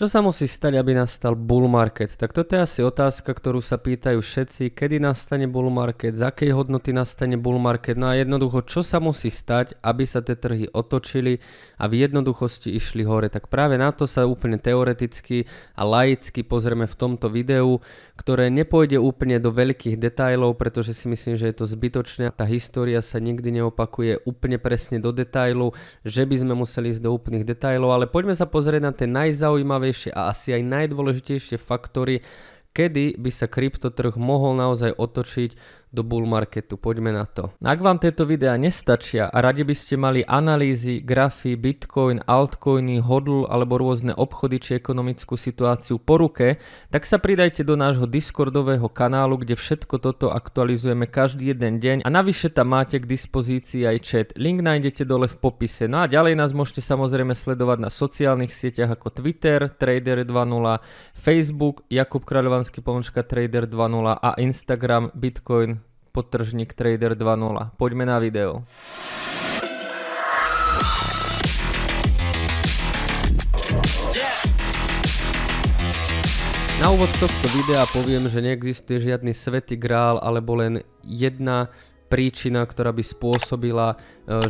Čo sa musí stať, aby nastal bull market? Tak toto je asi otázka, ktorú sa pýtajú všetci, kedy nastane bull market, z akej hodnoty nastane bull market. No a jednoducho, čo sa musí stať, aby sa tie trhy otočili a v jednoduchosti išli hore. Tak práve na to sa úplne teoreticky a laicky pozrieme v tomto videu, ktoré nepôjde úplne do veľkých detajlov, pretože si myslím, že je to zbytočné. Tá história sa nikdy neopakuje úplne presne do detajlov, že by sme museli ísť do úplných detajlov, ale poďme sa pozrieť na tie najzaujímavejšie a asi aj najdôležitejšie faktory, kedy by sa kryptotrh mohol naozaj otočiť do bull marketu. Poďme na to. Ak vám tieto videá nestačia a radi by ste mali analýzy, grafy, bitcoin, altcoiny, hodl alebo rôzne obchody či ekonomickú situáciu po ruke, tak sa pridajte do nášho Discordového kanálu, kde všetko toto aktualizujeme každý jeden deň a navyše tam máte k dispozícii aj chat. Link nájdete dole v popise. No a ďalej nás môžete samozrejme sledovať na sociálnych sieťach ako Twitter, Trader2.0, Facebook, Jakub Kráľovanský pomočka Trader2.0 a Instagram Bitcoin podtržník Trader 2.0. Poďme na video. Na úvod tohto videa poviem, že neexistuje žiadny svetý grál alebo len jedna príčina, ktorá by spôsobila, e,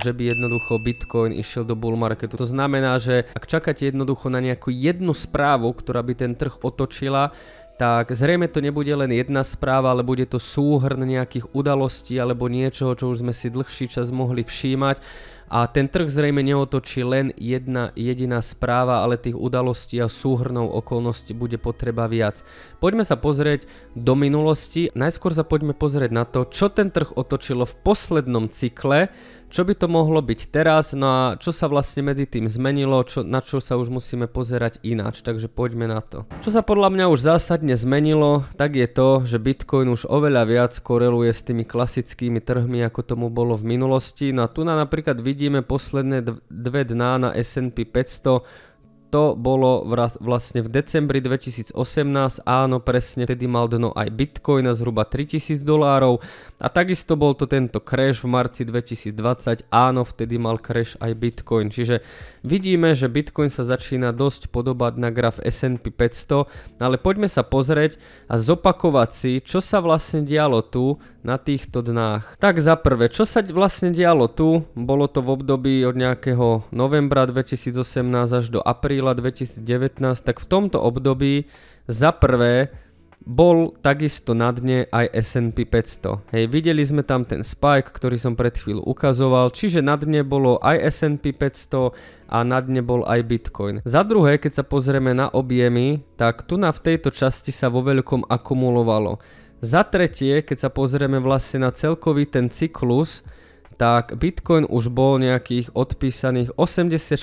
že by jednoducho Bitcoin išiel do bull marketu. To znamená, že ak čakáte jednoducho na nejakú jednu správu, ktorá by ten trh otočila, tak zrejme to nebude len jedna správa, ale bude to súhrn nejakých udalostí alebo niečoho, čo už sme si dlhší čas mohli všímať. A ten trh zrejme neotočí len jedna jediná správa, ale tých udalostí a súhrnou okolností bude potreba viac. Poďme sa pozrieť do minulosti, najskôr sa poďme pozrieť na to, čo ten trh otočilo v poslednom cykle, čo by to mohlo byť teraz, no a čo sa vlastne medzi tým zmenilo, čo, na čo sa už musíme pozerať ináč, takže poďme na to. Čo sa podľa mňa už zásadne zmenilo, tak je to, že Bitcoin už oveľa viac koreluje s tými klasickými trhmi, ako tomu bolo v minulosti. No a tu na napríklad vidíme posledné dve dná na S&P 500, to bolo vlastne v decembri 2018, áno presne, vtedy mal dno aj Bitcoin na zhruba 3000 dolárov a takisto bol to tento crash v marci 2020, áno vtedy mal crash aj Bitcoin. Čiže vidíme, že Bitcoin sa začína dosť podobať na graf S&P 500, no ale poďme sa pozrieť a zopakovať si, čo sa vlastne dialo tu na týchto dnách. Tak za prvé, čo sa vlastne dialo tu, bolo to v období od nejakého novembra 2018 až do apríla apríla 2019, tak v tomto období za prvé bol takisto na dne aj S&P 500. Hej, videli sme tam ten spike, ktorý som pred chvíľu ukazoval, čiže na dne bolo aj S&P 500 a na dne bol aj Bitcoin. Za druhé, keď sa pozrieme na objemy, tak tu na v tejto časti sa vo veľkom akumulovalo. Za tretie, keď sa pozrieme vlastne na celkový ten cyklus, tak Bitcoin už bol nejakých odpísaných 84%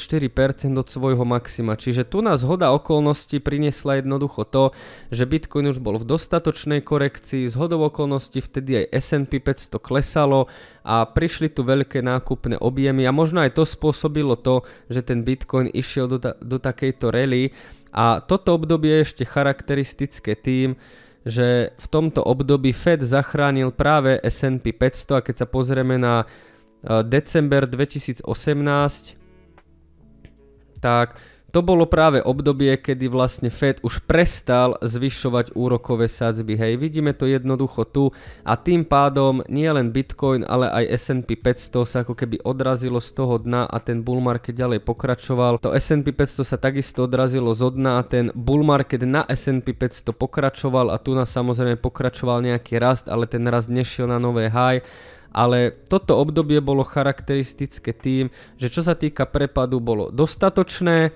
od svojho maxima. Čiže tu nás hoda okolností priniesla jednoducho to, že Bitcoin už bol v dostatočnej korekcii, z hodou okolností vtedy aj S&P 500 klesalo a prišli tu veľké nákupné objemy a možno aj to spôsobilo to, že ten Bitcoin išiel do, ta- do takejto rally a toto obdobie je ešte charakteristické tým, že v tomto období Fed zachránil práve S&P 500 a keď sa pozrieme na eh, december 2018, tak to bolo práve obdobie, kedy vlastne Fed už prestal zvyšovať úrokové sadzby. Hej, vidíme to jednoducho tu a tým pádom nie len Bitcoin, ale aj S&P 500 sa ako keby odrazilo z toho dna a ten bull market ďalej pokračoval. To S&P 500 sa takisto odrazilo zo dna a ten bull market na S&P 500 pokračoval a tu nás samozrejme pokračoval nejaký rast, ale ten rast nešiel na nové high ale toto obdobie bolo charakteristické tým, že čo sa týka prepadu bolo dostatočné,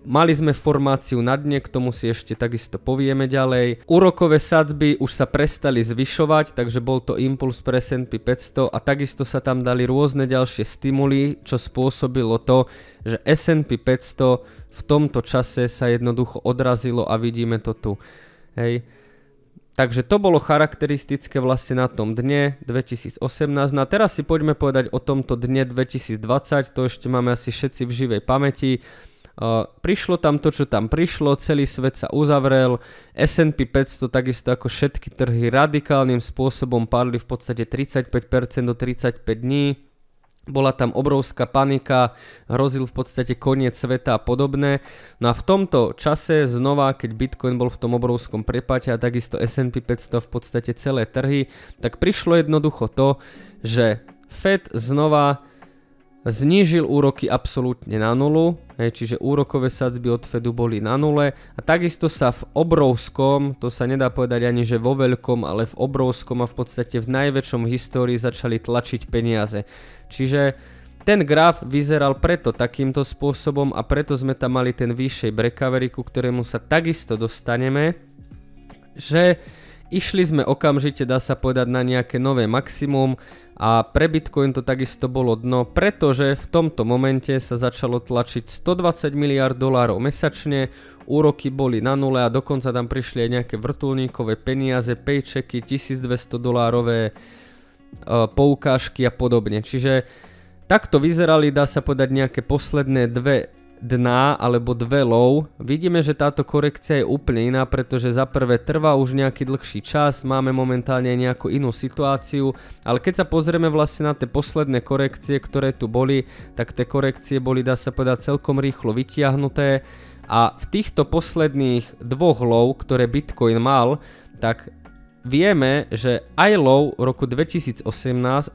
Mali sme formáciu na dne, k tomu si ešte takisto povieme ďalej. Úrokové sadzby už sa prestali zvyšovať, takže bol to impuls pre S&P 500 a takisto sa tam dali rôzne ďalšie stimuly, čo spôsobilo to, že S&P 500 v tomto čase sa jednoducho odrazilo a vidíme to tu. Hej. Takže to bolo charakteristické vlastne na tom dne 2018. No a teraz si poďme povedať o tomto dne 2020, to ešte máme asi všetci v živej pamäti prišlo tam to, čo tam prišlo, celý svet sa uzavrel, S&P 500 takisto ako všetky trhy radikálnym spôsobom padli v podstate 35% do 35 dní, bola tam obrovská panika, hrozil v podstate koniec sveta a podobné. No a v tomto čase znova, keď Bitcoin bol v tom obrovskom prepate a takisto S&P 500 v podstate celé trhy, tak prišlo jednoducho to, že Fed znova znížil úroky absolútne na nulu, čiže úrokové sadzby od Fedu boli na nule a takisto sa v obrovskom, to sa nedá povedať ani že vo veľkom, ale v obrovskom a v podstate v najväčšom histórii začali tlačiť peniaze. Čiže ten graf vyzeral preto takýmto spôsobom a preto sme tam mali ten vyššej breakovery, ku ktorému sa takisto dostaneme, že Išli sme okamžite, dá sa povedať, na nejaké nové maximum a pre Bitcoin to takisto bolo dno, pretože v tomto momente sa začalo tlačiť 120 miliard dolárov mesačne, úroky boli na nule a dokonca tam prišli aj nejaké vrtulníkové peniaze, paychecky, 1200 dolárové e, poukážky a podobne. Čiže takto vyzerali, dá sa povedať, nejaké posledné dve dna alebo dve low. vidíme, že táto korekcia je úplne iná, pretože za prvé trvá už nejaký dlhší čas, máme momentálne nejakú inú situáciu, ale keď sa pozrieme vlastne na tie posledné korekcie, ktoré tu boli, tak tie korekcie boli, dá sa povedať, celkom rýchlo vytiahnuté a v týchto posledných dvoch lov, ktoré Bitcoin mal, tak vieme, že aj low roku 2018,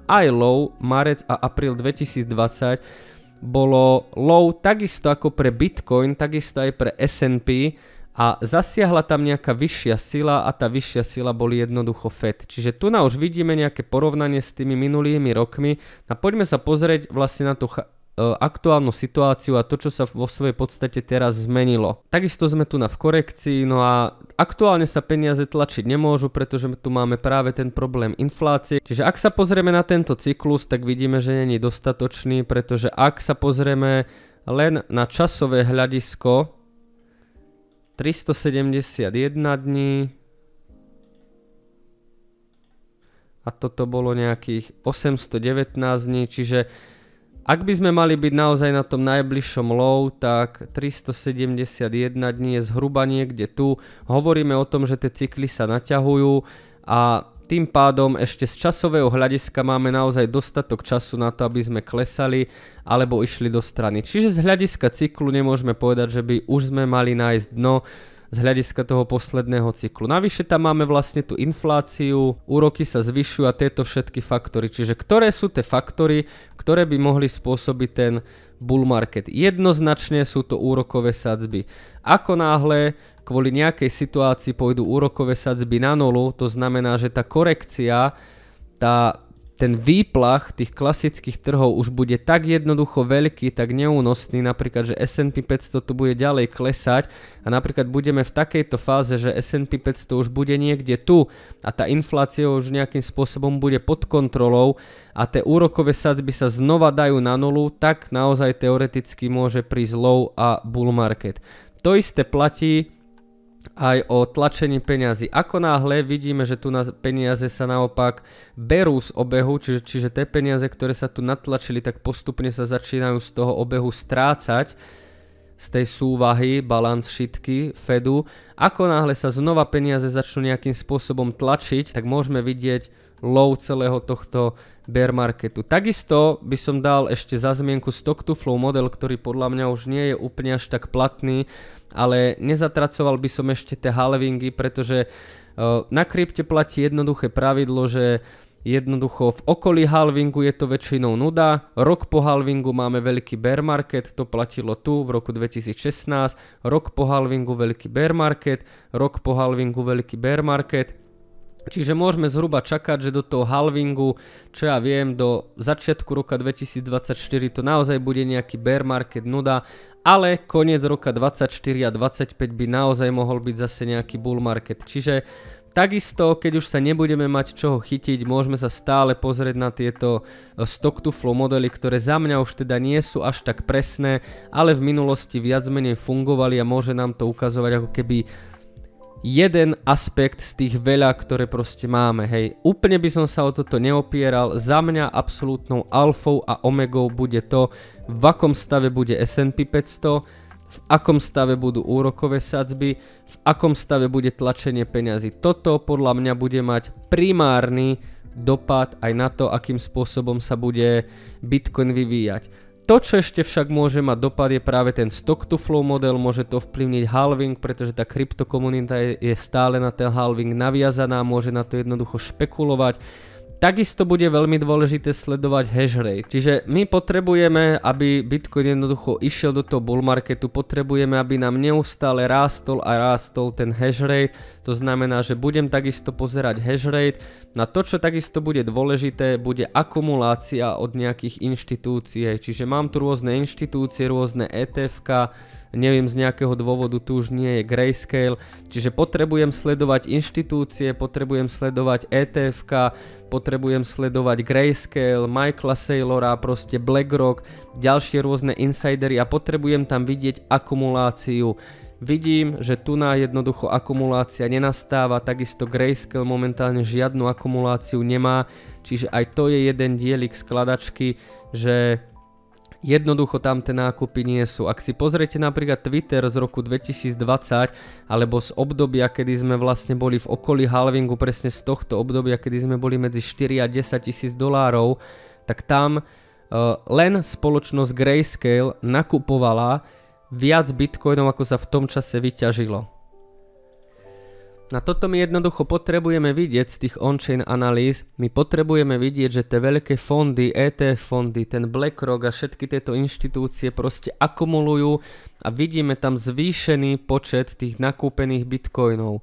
aj low marec a apríl 2020 bolo low takisto ako pre Bitcoin, takisto aj pre S&P a zasiahla tam nejaká vyššia sila a tá vyššia sila boli jednoducho FED. Čiže tu na už vidíme nejaké porovnanie s tými minulými rokmi a poďme sa pozrieť vlastne na tú E, aktuálnu situáciu a to, čo sa vo svojej podstate teraz zmenilo. Takisto sme tu na v korekcii, no a aktuálne sa peniaze tlačiť nemôžu, pretože tu máme práve ten problém inflácie. Čiže ak sa pozrieme na tento cyklus, tak vidíme, že není dostatočný, pretože ak sa pozrieme len na časové hľadisko 371 dní a toto bolo nejakých 819 dní, čiže ak by sme mali byť naozaj na tom najbližšom low, tak 371 dní je zhruba niekde tu. Hovoríme o tom, že tie cykly sa naťahujú a tým pádom ešte z časového hľadiska máme naozaj dostatok času na to, aby sme klesali alebo išli do strany. Čiže z hľadiska cyklu nemôžeme povedať, že by už sme mali nájsť dno z hľadiska toho posledného cyklu. Navyše tam máme vlastne tú infláciu, úroky sa zvyšujú a tieto všetky faktory. Čiže ktoré sú tie faktory, ktoré by mohli spôsobiť ten bull market? Jednoznačne sú to úrokové sadzby. Ako náhle kvôli nejakej situácii pôjdu úrokové sadzby na nulu, to znamená, že tá korekcia, tá ten výplach tých klasických trhov už bude tak jednoducho veľký, tak neúnosný, napríklad, že S&P 500 tu bude ďalej klesať a napríklad budeme v takejto fáze, že S&P 500 už bude niekde tu a tá inflácia už nejakým spôsobom bude pod kontrolou a tie úrokové sadzby sa znova dajú na nulu, tak naozaj teoreticky môže prísť low a bull market. To isté platí aj o tlačení peňazí. Ako náhle vidíme, že tu na peniaze sa naopak berú z obehu, čiže, čiže tie peniaze, ktoré sa tu natlačili, tak postupne sa začínajú z toho obehu strácať, z tej súvahy, balans šitky, Fedu. Ako náhle sa znova peniaze začnú nejakým spôsobom tlačiť, tak môžeme vidieť low celého tohto bear marketu. Takisto by som dal ešte za zmienku stock to flow model, ktorý podľa mňa už nie je úplne až tak platný, ale nezatracoval by som ešte tie halvingy, pretože e, na krypte platí jednoduché pravidlo, že Jednoducho v okolí halvingu je to väčšinou nuda, rok po halvingu máme veľký bear market, to platilo tu v roku 2016, rok po halvingu veľký bear market, rok po halvingu veľký bear market, Čiže môžeme zhruba čakať, že do toho halvingu, čo ja viem, do začiatku roka 2024 to naozaj bude nejaký bear market nuda, ale koniec roka 2024 a 2025 by naozaj mohol byť zase nejaký bull market. Čiže Takisto, keď už sa nebudeme mať čoho chytiť, môžeme sa stále pozrieť na tieto e, stock to flow modely, ktoré za mňa už teda nie sú až tak presné, ale v minulosti viac menej fungovali a môže nám to ukazovať ako keby jeden aspekt z tých veľa, ktoré proste máme, hej. Úplne by som sa o toto neopieral, za mňa absolútnou alfou a omegou bude to, v akom stave bude S&P 500, v akom stave budú úrokové sadzby, v akom stave bude tlačenie peňazí. Toto podľa mňa bude mať primárny dopad aj na to, akým spôsobom sa bude Bitcoin vyvíjať. To, čo ešte však môže mať dopad, je práve ten stock to flow model, môže to vplyvniť halving, pretože tá kryptokomunita je, je stále na ten halving naviazaná, môže na to jednoducho špekulovať. Takisto bude veľmi dôležité sledovať hash rate. Čiže my potrebujeme, aby Bitcoin jednoducho išiel do toho bull marketu, potrebujeme, aby nám neustále rástol a rástol ten hash rate, to znamená, že budem takisto pozerať hash rate. Na to, čo takisto bude dôležité, bude akumulácia od nejakých inštitúcií. Čiže mám tu rôzne inštitúcie, rôzne etf neviem z nejakého dôvodu tu už nie je grayscale, čiže potrebujem sledovať inštitúcie, potrebujem sledovať etf potrebujem sledovať Grayscale, Michaela Saylora, proste BlackRock, ďalšie rôzne insidery a potrebujem tam vidieť akumuláciu Vidím, že tu na jednoducho akumulácia nenastáva, takisto Grayscale momentálne žiadnu akumuláciu nemá, čiže aj to je jeden dielik skladačky, že jednoducho tam tie nákupy nie sú. Ak si pozriete napríklad Twitter z roku 2020 alebo z obdobia, kedy sme vlastne boli v okolí halvingu, presne z tohto obdobia, kedy sme boli medzi 4 a 10 tisíc dolárov, tak tam uh, len spoločnosť Grayscale nakupovala viac bitcoinov, ako sa v tom čase vyťažilo. Na toto my jednoducho potrebujeme vidieť z tých on-chain analýz, my potrebujeme vidieť, že tie veľké fondy, ETF fondy, ten BlackRock a všetky tieto inštitúcie proste akumulujú a vidíme tam zvýšený počet tých nakúpených bitcoinov.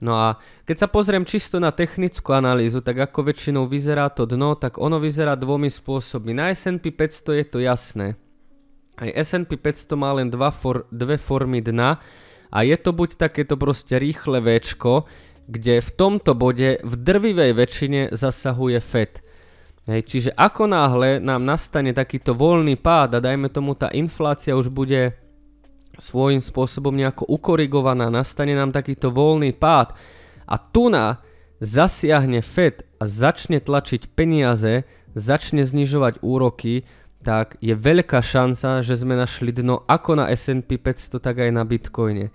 No a keď sa pozriem čisto na technickú analýzu, tak ako väčšinou vyzerá to dno, tak ono vyzerá dvomi spôsobmi. Na S&P 500 je to jasné. Aj S&P 500 má len dva for, dve formy dna a je to buď takéto proste rýchle Včko, kde v tomto bode v drvivej väčšine zasahuje FED. Hej, čiže ako náhle nám nastane takýto voľný pád a dajme tomu tá inflácia už bude svojím spôsobom nejako ukorigovaná, nastane nám takýto voľný pád a tu na zasiahne FED a začne tlačiť peniaze, začne znižovať úroky, tak je veľká šanca, že sme našli dno ako na S&P 500, tak aj na Bitcoine.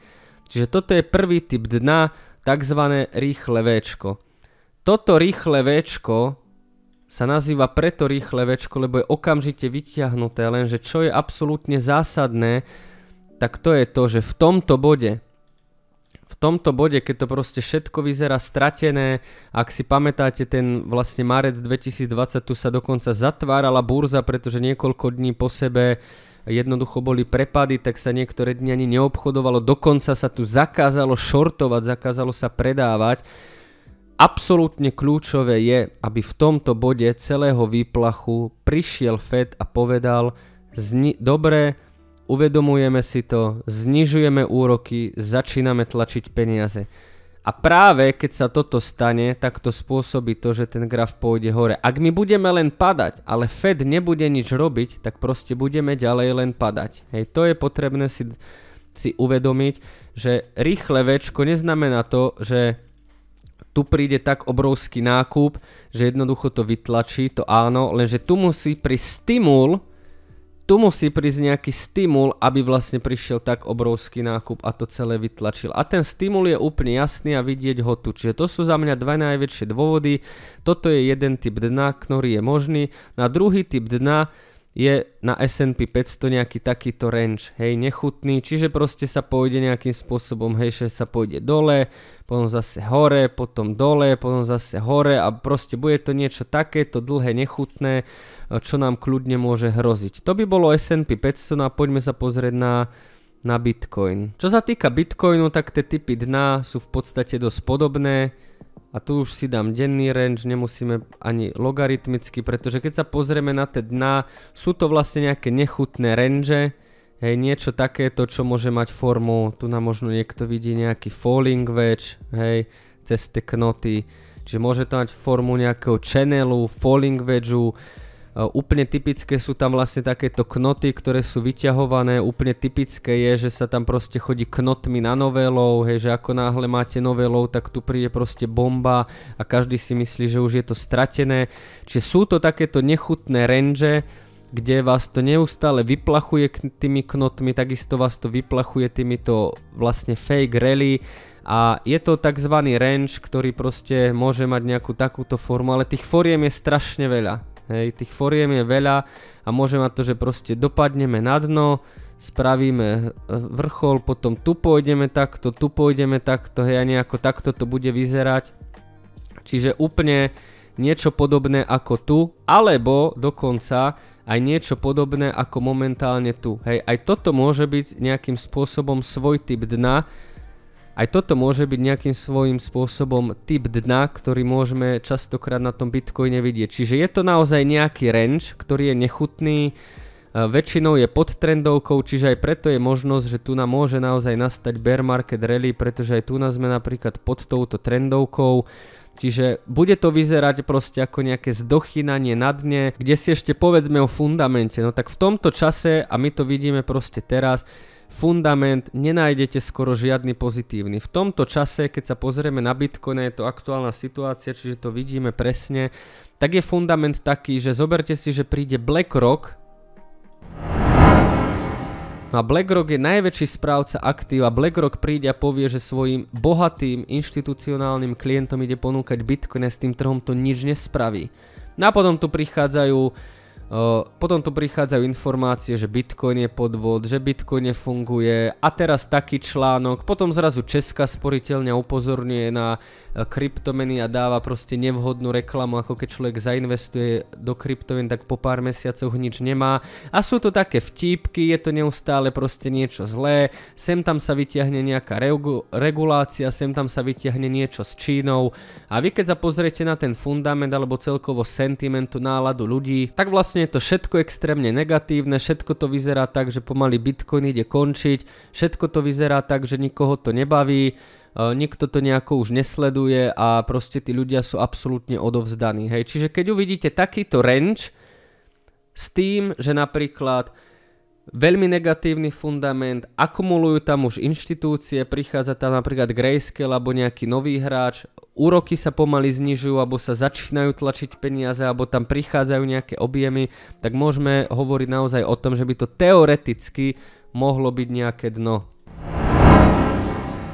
Čiže toto je prvý typ dna, tzv. rýchle V. Toto rýchle V sa nazýva preto rýchle V, lebo je okamžite vyťahnuté, lenže čo je absolútne zásadné, tak to je to, že v tomto bode v tomto bode, keď to proste všetko vyzerá stratené, ak si pamätáte ten vlastne marec 2020, tu sa dokonca zatvárala burza, pretože niekoľko dní po sebe jednoducho boli prepady, tak sa niektoré dni ani neobchodovalo, dokonca sa tu zakázalo šortovať, zakázalo sa predávať. Absolútne kľúčové je, aby v tomto bode celého výplachu prišiel Fed a povedal, zni- dobre, uvedomujeme si to, znižujeme úroky, začíname tlačiť peniaze. A práve keď sa toto stane, tak to spôsobí to, že ten graf pôjde hore. Ak my budeme len padať, ale Fed nebude nič robiť, tak proste budeme ďalej len padať. Hej, to je potrebné si, si uvedomiť, že rýchle väčko neznamená to, že tu príde tak obrovský nákup, že jednoducho to vytlačí, to áno, lenže tu musí pri stimul, tu musí prísť nejaký stimul, aby vlastne prišiel tak obrovský nákup a to celé vytlačil. A ten stimul je úplne jasný a vidieť ho tu. Čiže to sú za mňa dva najväčšie dôvody. Toto je jeden typ dna, ktorý je možný. Na druhý typ dna je na S&P 500 nejaký takýto range, hej, nechutný, čiže proste sa pôjde nejakým spôsobom, hej, že sa pôjde dole, potom zase hore, potom dole, potom zase hore a proste bude to niečo takéto dlhé, nechutné, eh, čo nám kľudne môže hroziť. To by bolo S&P 500 no a poďme sa pozrieť na na Bitcoin. Čo sa týka Bitcoinu, tak tie typy dna sú v podstate dosť podobné a tu už si dám denný range, nemusíme ani logaritmicky, pretože keď sa pozrieme na tie dna, sú to vlastne nejaké nechutné range, hej, niečo takéto, čo môže mať formu, tu nám možno niekto vidí nejaký falling wedge, hej, cez tie knoty, čiže môže to mať formu nejakého channelu, falling wedgeu, Eh, úplne typické sú tam vlastne takéto knoty, ktoré sú vyťahované. Úplne typické je, že sa tam proste chodí knotmi na novelov. hej, že ako náhle máte novelov, tak tu príde proste bomba a každý si myslí, že už je to stratené. Čiže sú to takéto nechutné range, kde vás to neustále vyplachuje tými knotmi, takisto vás to vyplachuje týmito vlastne fake rally, a je to tzv. range, ktorý proste môže mať nejakú takúto formu, ale tých foriem je strašne veľa. Hej, tých foriem je veľa a môže mať to, že proste dopadneme na dno, spravíme e, vrchol, potom tu pôjdeme takto, tu pôjdeme takto, hej, a nejako takto to bude vyzerať. Čiže úplne niečo podobné ako tu, alebo dokonca aj niečo podobné ako momentálne tu. Hej, aj toto môže byť nejakým spôsobom svoj typ dna, aj toto môže byť nejakým svojím spôsobom typ dna, ktorý môžeme častokrát na tom Bitcoine vidieť. Čiže je to naozaj nejaký range, ktorý je nechutný, e, väčšinou je pod trendovkou, čiže aj preto je možnosť, že tu nám môže naozaj nastať bear market rally, pretože aj tu nás sme napríklad pod touto trendovkou. Čiže bude to vyzerať proste ako nejaké zdochynanie na dne, kde si ešte povedzme o fundamente. No tak v tomto čase, a my to vidíme proste teraz, fundament, nenájdete skoro žiadny pozitívny. V tomto čase, keď sa pozrieme na Bitcoin, je to aktuálna situácia, čiže to vidíme presne, tak je fundament taký, že zoberte si, že príde BlackRock, No a BlackRock je najväčší správca aktív a BlackRock príde a povie, že svojim bohatým inštitucionálnym klientom ide ponúkať bitcoin a s tým trhom to nič nespraví. No a potom tu prichádzajú potom tu prichádzajú informácie, že Bitcoin je podvod, že Bitcoin nefunguje a teraz taký článok. Potom zrazu Česká sporiteľňa upozorňuje na e, kryptomeny a dáva proste nevhodnú reklamu, ako keď človek zainvestuje do kryptomen, tak po pár mesiacoch nič nemá. A sú to také vtípky, je to neustále proste niečo zlé, sem tam sa vyťahne nejaká regu- regulácia, sem tam sa vyťahne niečo s Čínou. A vy keď sa pozriete na ten fundament alebo celkovo sentimentu, náladu ľudí, tak vlastne je to všetko extrémne negatívne, všetko to vyzerá tak, že pomaly Bitcoin ide končiť, všetko to vyzerá tak, že nikoho to nebaví, e, nikto to nejako už nesleduje a proste tí ľudia sú absolútne odovzdaní. Hej. Čiže keď uvidíte takýto range s tým, že napríklad veľmi negatívny fundament, akumulujú tam už inštitúcie, prichádza tam napríklad Grayscale alebo nejaký nový hráč, úroky sa pomaly znižujú alebo sa začínajú tlačiť peniaze alebo tam prichádzajú nejaké objemy, tak môžeme hovoriť naozaj o tom, že by to teoreticky mohlo byť nejaké dno.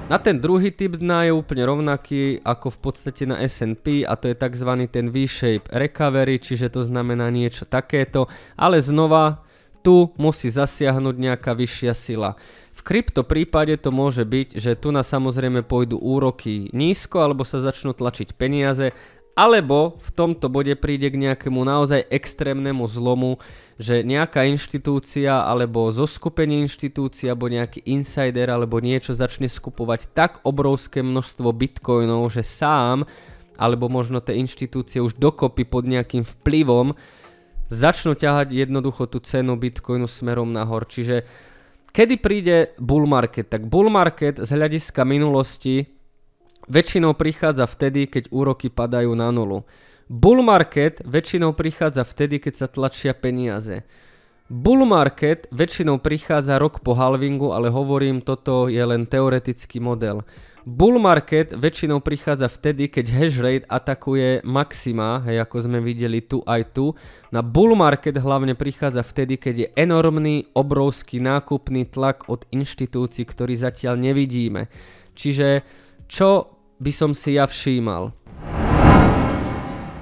Na ten druhý typ dna je úplne rovnaký ako v podstate na S&P a to je tzv. ten V-shape recovery, čiže to znamená niečo takéto, ale znova tu musí zasiahnuť nejaká vyššia sila. V krypto prípade to môže byť, že tu na samozrejme pôjdu úroky nízko alebo sa začnú tlačiť peniaze alebo v tomto bode príde k nejakému naozaj extrémnemu zlomu, že nejaká inštitúcia alebo zoskupenie inštitúcií alebo nejaký insider alebo niečo začne skupovať tak obrovské množstvo bitcoinov, že sám alebo možno tie inštitúcie už dokopy pod nejakým vplyvom začnú ťahať jednoducho tú cenu Bitcoinu smerom nahor. Čiže kedy príde bull market? Tak bull market z hľadiska minulosti väčšinou prichádza vtedy, keď úroky padajú na nulu. Bull market väčšinou prichádza vtedy, keď sa tlačia peniaze. Bull market väčšinou prichádza rok po halvingu, ale hovorím, toto je len teoretický model. Bull market väčšinou prichádza vtedy, keď hash rate atakuje maxima, hej, ako sme videli tu aj tu. Na bull market hlavne prichádza vtedy, keď je enormný, obrovský nákupný tlak od inštitúcií, ktorý zatiaľ nevidíme. Čiže čo by som si ja všímal?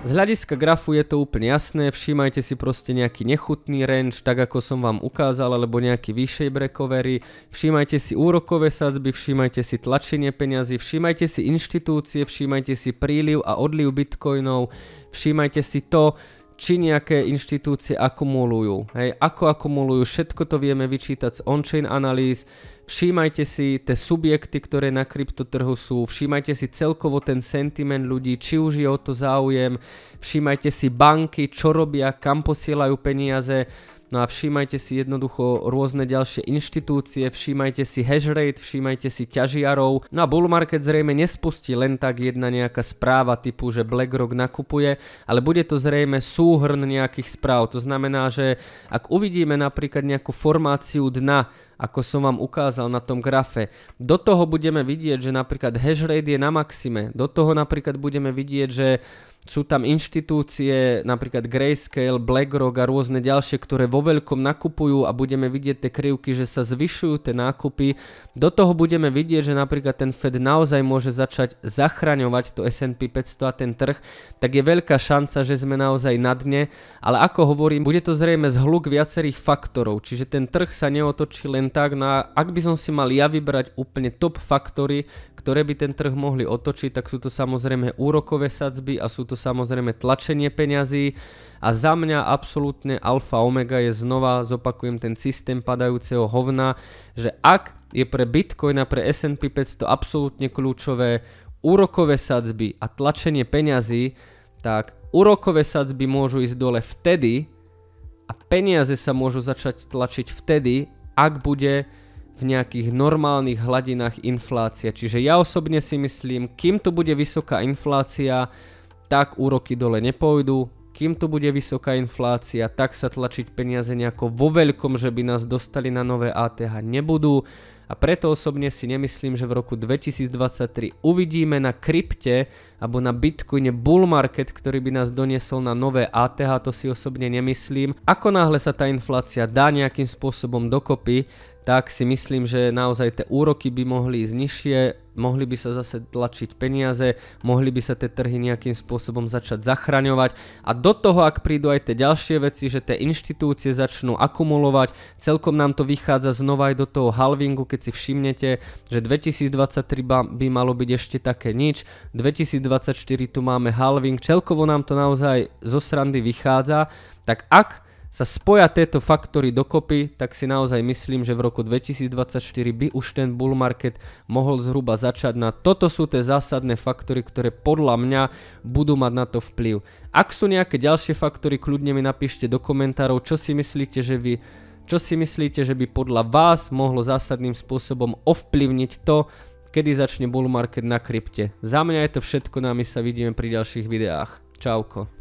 Z hľadiska grafu je to úplne jasné, všímajte si proste nejaký nechutný range, tak ako som vám ukázal, alebo nejaký vyššej brekovery, všímajte si úrokové sadzby, všímajte si tlačenie peňazí, všímajte si inštitúcie, všímajte si príliv a odliv bitcoinov, všímajte si to, či nejaké inštitúcie akumulujú. Hej, ako akumulujú, všetko to vieme vyčítať z on-chain analýz, všímajte si tie subjekty, ktoré na kryptotrhu sú, všímajte si celkovo ten sentiment ľudí, či už je o to záujem, všímajte si banky, čo robia, kam posielajú peniaze, no a všímajte si jednoducho rôzne ďalšie inštitúcie, všímajte si hash rate, všímajte si ťažiarov. No a bull market zrejme nespustí len tak jedna nejaká správa typu, že BlackRock nakupuje, ale bude to zrejme súhrn nejakých správ. To znamená, že ak uvidíme napríklad nejakú formáciu dna, ako som vám ukázal na tom grafe. Do toho budeme vidieť, že napríklad hash rate je na maxime. Do toho napríklad budeme vidieť, že sú tam inštitúcie, napríklad Grayscale, BlackRock a rôzne ďalšie, ktoré vo veľkom nakupujú a budeme vidieť tie krivky, že sa zvyšujú tie nákupy. Do toho budeme vidieť, že napríklad ten Fed naozaj môže začať zachraňovať to S&P 500 a ten trh, tak je veľká šanca, že sme naozaj na dne, ale ako hovorím, bude to zrejme zhluk viacerých faktorov, čiže ten trh sa neotočí len poviem tak, na, ak by som si mal ja vybrať úplne top faktory, ktoré by ten trh mohli otočiť, tak sú to samozrejme úrokové sadzby a sú to samozrejme tlačenie peňazí a za mňa absolútne alfa omega je znova, zopakujem ten systém padajúceho hovna, že ak je pre Bitcoin a pre S&P 500 absolútne kľúčové úrokové sadzby a tlačenie peňazí, tak úrokové sadzby môžu ísť dole vtedy, a peniaze sa môžu začať tlačiť vtedy, ak bude v nejakých normálnych hladinách inflácia. Čiže ja osobne si myslím, kým tu bude vysoká inflácia, tak úroky dole nepôjdu, kým tu bude vysoká inflácia, tak sa tlačiť peniaze nejako vo veľkom, že by nás dostali na nové ATH nebudú a preto osobne si nemyslím, že v roku 2023 uvidíme na krypte alebo na bitcoine bull market, ktorý by nás doniesol na nové ATH, to si osobne nemyslím. Ako náhle sa tá inflácia dá nejakým spôsobom dokopy, tak si myslím, že naozaj tie úroky by mohli ísť nižšie, mohli by sa zase tlačiť peniaze, mohli by sa tie trhy nejakým spôsobom začať zachraňovať a do toho, ak prídu aj tie ďalšie veci, že tie inštitúcie začnú akumulovať, celkom nám to vychádza znova aj do toho halvingu, keď si všimnete, že 2023 by malo byť ešte také nič, 2024 tu máme halving, celkovo nám to naozaj zo srandy vychádza, tak ak sa spoja tieto faktory dokopy, tak si naozaj myslím, že v roku 2024 by už ten bull market mohol zhruba začať na toto sú tie zásadné faktory, ktoré podľa mňa budú mať na to vplyv. Ak sú nejaké ďalšie faktory, kľudne mi napíšte do komentárov, čo si myslíte, že vy čo si myslíte, že by podľa vás mohlo zásadným spôsobom ovplyvniť to, kedy začne bull market na krypte. Za mňa je to všetko, na no my sa vidíme pri ďalších videách. Čauko.